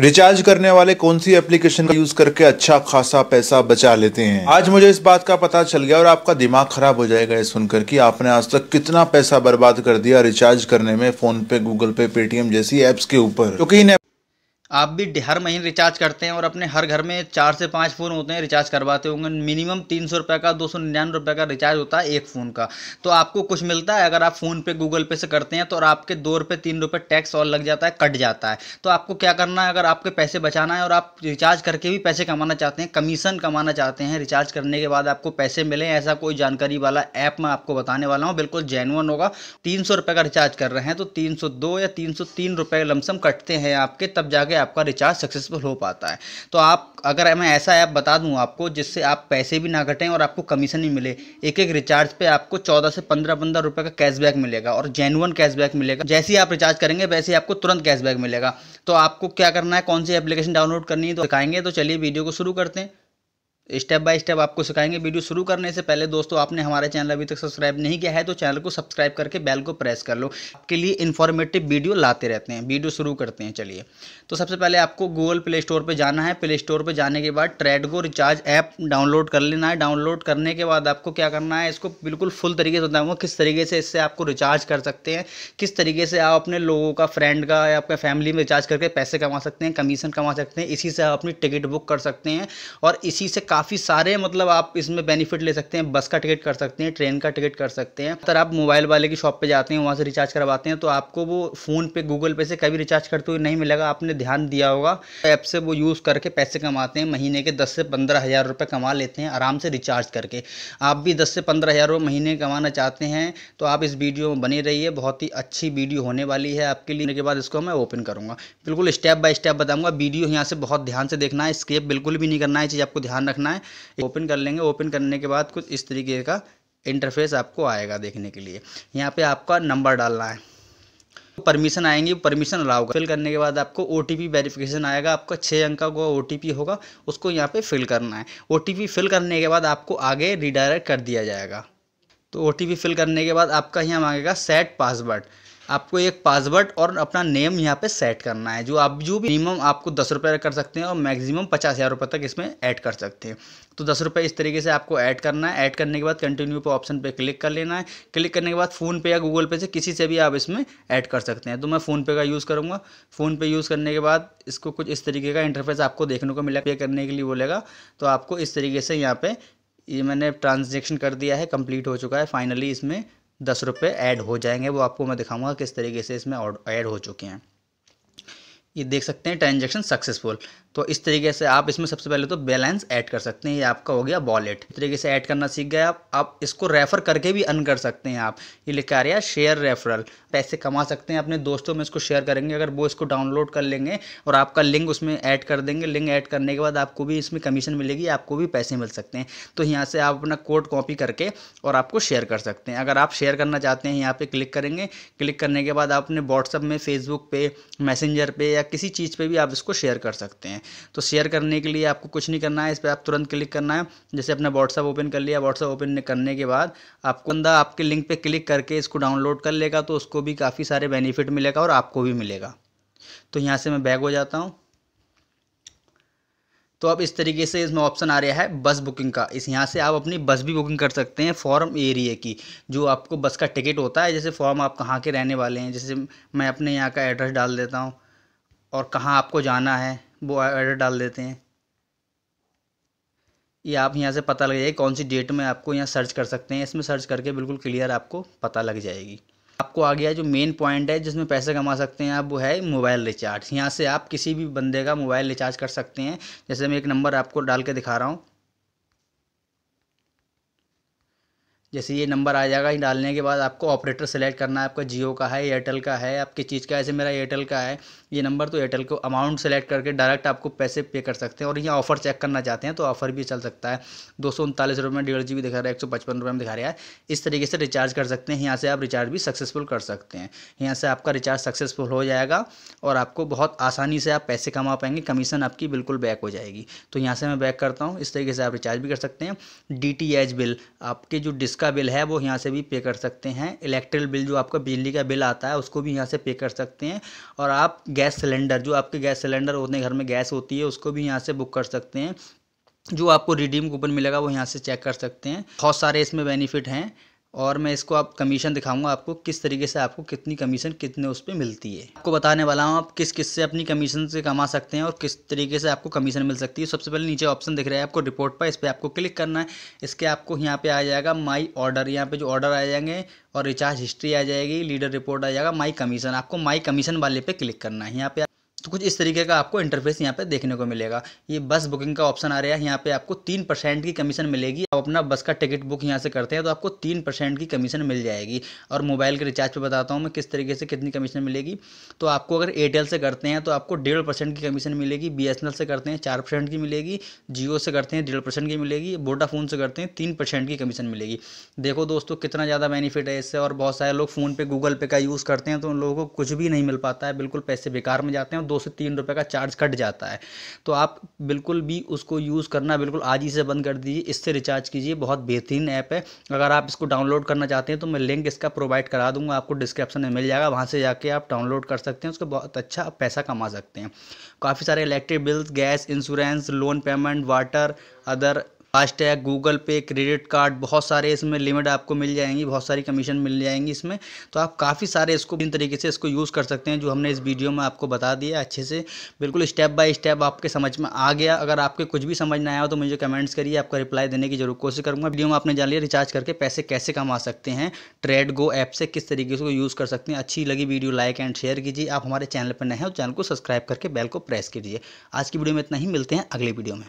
recharge करने वाले कौन सी एप्लीकेशन का यूज करके अच्छा खासा पैसा बचा लेते हैं आज मुझे इस बात का पता चल गया और आपका दिमाग खराब हो जाएगा ये सुनकर कि आपने आज तक कितना पैसा बर्बाद कर दिया रिचार्ज करने में फोन पे गूगल पे पेटीएम जैसी एप्स के ऊपर क्योंकि इन आप भी हर महीने रिचार्ज करते हैं और अपने हर घर में चार से पाँच फ़ोन होते हैं रिचार्ज करवाते होंगे मिनिमम तीन सौ रुपये का दो सौ निन्यानवे रुपये का रिचार्ज होता है एक फ़ोन का तो आपको कुछ मिलता है अगर आप फ़ोन पे गूगल पे से करते हैं तो और आपके दो रुपये तीन रुपये टैक्स और लग जाता है कट जाता है तो आपको क्या करना है अगर आपके पैसे बचाना है और आप रिचार्ज करके भी पैसे कमाना चाहते हैं कमीशन कमाना चाहते हैं रिचार्ज करने के बाद आपको पैसे मिले ऐसा कोई जानकारी वाला ऐप मैं आपको बताने वाला हूँ बिल्कुल जेनुअन होगा तीन सौ रुपये का रिचार्ज कर रहे हैं तो तीन सौ दो या तीन सौ तीन रुपये लमसम कटते हैं आपके तब जाके आपका रिचार्ज सक्सेसफुल हो पाता है तो आप अगर मैं ऐसा ऐप बता दूँ आपको जिससे आप पैसे भी ना घटें और आपको कमीशन ही मिले एक एक रिचार्ज पे आपको चौदह से पंद्रह पंद्रह रुपये का कैशबैक मिलेगा और जेनुअन कैशबैक मिलेगा जैसे ही आप रिचार्ज करेंगे वैसे ही आपको तुरंत कैशबैक मिलेगा तो आपको क्या करना है कौन सी एप्लीकेशन डाउनलोड करनी है तो दिखाएंगे तो चलिए वीडियो को शुरू करते हैं स्टेप बाय स्टेप आपको सिखाएंगे वीडियो शुरू करने से पहले दोस्तों आपने हमारे चैनल अभी तक सब्सक्राइब नहीं किया है तो चैनल को सब्सक्राइब करके बेल को प्रेस कर लो आपके लिए इन्फॉर्मेटिव वीडियो लाते रहते हैं वीडियो शुरू करते हैं चलिए तो सबसे पहले आपको गूगल प्ले स्टोर पर जाना है प्ले स्टोर पर जाने के बाद ट्रेडगो रिचार्ज ऐप डाउनलोड कर लेना है डाउनलोड करने के बाद आपको क्या करना है इसको बिल्कुल फुल तरीके से बताऊँगा किस तरीके से इससे आपको रिचार्ज कर सकते हैं किस तरीके से आप अपने लोगों का फ्रेंड का या आपका फैमिली में रिचार्ज करके पैसे कमा सकते हैं कमीशन कमा सकते हैं इसी से आप अपनी टिकट बुक कर सकते हैं और इसी से काफ़ी सारे मतलब आप इसमें बेनिफिट ले सकते हैं बस का टिकट कर सकते हैं ट्रेन का टिकट कर सकते हैं अगर आप मोबाइल वाले की शॉप पे जाते हैं वहाँ से रिचार्ज करवाते हैं तो आपको वो फ़ोन पे गूगल पे से कभी रिचार्ज करते हुए नहीं मिलेगा आपने ध्यान दिया होगा ऐप से वो यूज़ करके पैसे कमाते हैं महीने के दस से पंद्रह हज़ार रुपये कमा लेते हैं आराम से रिचार्ज करके आप भी दस से पंद्रह हज़ार रुपये महीने कमाना चाहते हैं तो आप इस वीडियो में बनी रहिए बहुत ही अच्छी वीडियो होने वाली है आपके लिए के बाद इसको मैं ओपन करूँगा बिल्कुल स्टेप बाय स्टेप बताऊँगा वीडियो यहाँ से बहुत ध्यान से देखना है स्केप बिल्कुल भी नहीं करना है चीज़ आपको ध्यान रखना करना है ओपन कर लेंगे ओपन करने के बाद कुछ इस तरीके का इंटरफेस आपको आएगा देखने के लिए यहाँ पे आपका नंबर डालना है परमिशन आएंगी परमिशन अलाउ फिल करने के बाद आपको ओ टी वेरिफिकेशन आएगा आपका छः अंक का ओ टी होगा उसको यहाँ पे फिल करना है ओ फिल करने के बाद आपको आगे रिडायरेक्ट कर दिया जाएगा तो ओ फिल करने के बाद आपका यहाँ मांगेगा सेट पासवर्ड आपको एक पासवर्ड और अपना नेम यहाँ पे सेट करना है जो आप जो भी मिनिमम आपको दस रुपये कर सकते हैं और मैक्सिमम पचास हज़ार रुपये तक इसमें ऐड कर सकते हैं तो दस रुपये इस तरीके से आपको ऐड करना है ऐड करने के बाद कंटिन्यू पे ऑप्शन पे क्लिक कर लेना है क्लिक करने के बाद फ़ोन पे या गूगल पे से किसी से भी आप इसमें ऐड कर सकते हैं तो मैं फ़ोनपे का यूज़ करूँगा फ़ोनपे यूज़ करने के बाद इसको कुछ इस तरीके का इंटरफेस आपको देखने को मिलेगा पे करने के लिए बोलेगा तो आपको इस तरीके से यहाँ पर ये मैंने ट्रांजेक्शन कर दिया है कम्प्लीट हो चुका है फाइनली इसमें दस रुपये ऐड हो जाएंगे वो आपको मैं दिखाऊंगा किस तरीके से इसमें ऐड हो चुके हैं ये देख सकते हैं ट्रांजेक्शन सक्सेसफुल तो इस तरीके से आप इसमें सबसे पहले तो बैलेंस ऐड कर सकते हैं ये आपका हो गया वॉलेट इस तरीके से ऐड करना सीख गए आप आप इसको रेफ़र करके भी अन कर सकते हैं आप ये लिखा रहा है शेयर रेफरल पैसे कमा सकते हैं अपने दोस्तों में इसको शेयर करेंगे अगर वो इसको डाउनलोड कर लेंगे और आपका लिंक उसमें ऐड कर देंगे लिंक ऐड करने के बाद आपको भी इसमें कमीशन मिलेगी आपको भी पैसे मिल सकते हैं तो यहाँ से आप अपना कोड कॉपी करके और आपको शेयर कर सकते हैं अगर आप शेयर करना चाहते हैं यहाँ पर क्लिक करेंगे क्लिक करने के बाद आप अपने व्हाट्सअप में फेसबुक पे मैसेंजर पर या किसी चीज़ पर भी आप इसको शेयर कर सकते हैं तो शेयर करने के लिए आपको कुछ नहीं करना है इस पर आप तुरंत क्लिक करना है जैसे अपने व्हाट्सअप ओपन कर लिया व्हाट्सअप ओपन करने के बाद आपको अंदा आपके लिंक पर क्लिक करके इसको डाउनलोड कर लेगा तो उसको भी काफ़ी सारे बेनिफिट मिलेगा और आपको भी मिलेगा तो यहाँ से मैं बैग हो जाता हूँ तो अब इस तरीके से इसमें ऑप्शन आ रहा है बस बुकिंग का इस यहाँ से आप अपनी बस भी बुकिंग कर सकते हैं फॉर्म एरिए की जो आपको बस का टिकट होता है जैसे फॉर्म आप कहाँ के रहने वाले हैं जैसे मैं अपने यहाँ का एड्रेस डाल देता हूँ और कहाँ आपको जाना है वो ऑर्डर डाल देते हैं ये आप यहाँ से पता लग जाएगा कौन सी डेट में आपको यहाँ सर्च कर सकते हैं इसमें सर्च करके बिल्कुल क्लियर आपको पता लग जाएगी आपको आ गया जो मेन पॉइंट है जिसमें पैसे कमा सकते हैं आप वो है मोबाइल रिचार्ज यहाँ से आप किसी भी बंदे का मोबाइल रिचार्ज कर सकते हैं जैसे मैं एक नंबर आपको डाल के दिखा रहा हूँ जैसे ये नंबर आ जाएगा डालने के बाद आपको ऑपरेटर सेलेक्ट करना है आपका जियो का है एयरटेल का है आपकी चीज़ का ऐसे मेरा एयरटेल का है ये नंबर तो एयरटेल को अमाउंट सेलेक्ट करके डायरेक्ट आपको पैसे पे कर सकते हैं और यहाँ ऑफर चेक करना चाहते हैं तो ऑफर भी चल सकता है दो सौ उनतालीस रुपये में डेढ़ जी बी दिखा रहा है एक सौ पचपन रुपये में दिखा रहा है इस तरीके से रिचार्ज कर सकते हैं यहाँ से आप रिचार्ज भी सक्सेसफुल कर सकते हैं यहाँ से आपका रिचार्ज सक्सेसफुल हो जाएगा और आपको बहुत आसानी से आप पैसे कमा पाएंगे कमीशन आपकी बिल्कुल बैक हो जाएगी तो यहाँ से मैं बैक करता हूँ इस तरीके से आप रिचार्ज भी कर सकते हैं डी बिल आपके जो डिस्काउंट का बिल है वो यहाँ से भी पे कर सकते हैं इलेक्ट्रिक बिल जो आपका बिजली का बिल आता है उसको भी यहाँ से पे कर सकते हैं और आप गैस सिलेंडर जो आपके गैस सिलेंडर होते हैं घर में गैस होती है उसको भी यहाँ से बुक कर सकते हैं जो आपको रिडीम कूपन मिलेगा वो यहाँ से चेक कर सकते हैं बहुत सारे इसमें बेनिफिट हैं और मैं इसको आप कमीशन दिखाऊंगा आपको किस तरीके से आपको कितनी कमीशन कितने उस पर मिलती है आपको बताने वाला हूँ आप किस किस से अपनी कमीशन से कमा सकते हैं और किस तरीके से आपको कमीशन मिल सकती है सबसे पहले नीचे ऑप्शन दिख रहा है आपको रिपोर्ट पर इस पर आपको क्लिक करना है इसके आपको यहाँ पर आ जाएगा माई ऑर्डर यहाँ पे जो ऑर्डर आ जाएंगे और रिचार्ज हिस्ट्री आ जाएगी लीडर रिपोर्ट आ जाएगा माई कमीशन आपको माई कमीशन वाले पे क्लिक करना है यहाँ पे तो कुछ इस तरीके का आपको इंटरफेस यहाँ पे देखने को मिलेगा ये बस बुकिंग का ऑप्शन आ रहा है यहाँ पे आपको तीन परसेंट की कमीशन मिलेगी आप अपना बस का टिकट बुक यहाँ से करते हैं तो आपको तीन परसेंट की कमीशन मिल जाएगी और मोबाइल के रिचार्ज पे बताता हूँ मैं किस तरीके से कितनी कमीशन मिलेगी तो आपको अगर एयरटेल से करते हैं तो आपको डेढ़ परसेंट की कमीशन मिलेगी बी से करते हैं चार परसेंट की मिलेगी जियो से करते हैं डेढ़ परसेंट की मिलेगी वोडाफोन से करते हैं तीन परसेंट की कमीशन मिलेगी देखो दोस्तों कितना ज़्यादा बेनिफिट है इससे और बहुत सारे लोग फ़ोन पे गूगल पे का यूज़ करते हैं तो उन लोगों को कुछ भी नहीं मिल पाता है बिल्कुल पैसे बेकार में जाते हैं दो से तीन रुपये का चार्ज कट जाता है तो आप बिल्कुल भी उसको यूज़ करना बिल्कुल आज ही से बंद कर दीजिए इससे रिचार्ज कीजिए बहुत बेहतरीन ऐप है अगर आप इसको डाउनलोड करना चाहते हैं तो मैं लिंक इसका प्रोवाइड करा दूंगा आपको डिस्क्रिप्शन में मिल जाएगा वहाँ से जाके आप डाउनलोड कर सकते हैं उसका बहुत अच्छा पैसा कमा सकते हैं काफ़ी सारे electric bills gas insurance loan payment water other FASTag Google Pay credit card बहुत सारे इसमें लिमिट आपको मिल जाएंगी बहुत सारी कमीशन मिल जाएंगी इसमें तो आप काफ़ी सारे इसको इन तरीके से इसको यूज़ कर सकते हैं जो हमने इस वीडियो में आपको बता दिया अच्छे से बिल्कुल स्टेप बाय स्टेप आपके समझ में आ गया अगर आपके कुछ भी समझ में आया हो तो मुझे कमेंट्स करिए आपका रिप्लाई देने की जरूर कोशिश करूँगा वीडियो में आपने जान लिया रिचार्ज करके पैसे कैसे कमा सकते हैं ट्रेड गो ऐप से किस तरीके से यूज़ कर सकते हैं अच्छी लगी वीडियो लाइक एंड शेयर कीजिए आप हमारे चैनल पर नए हो तो चैनल को सब्सक्राइब करके बेल को प्रेस कीजिए आज की वीडियो में इतना ही मिलते हैं अगले वीडियो में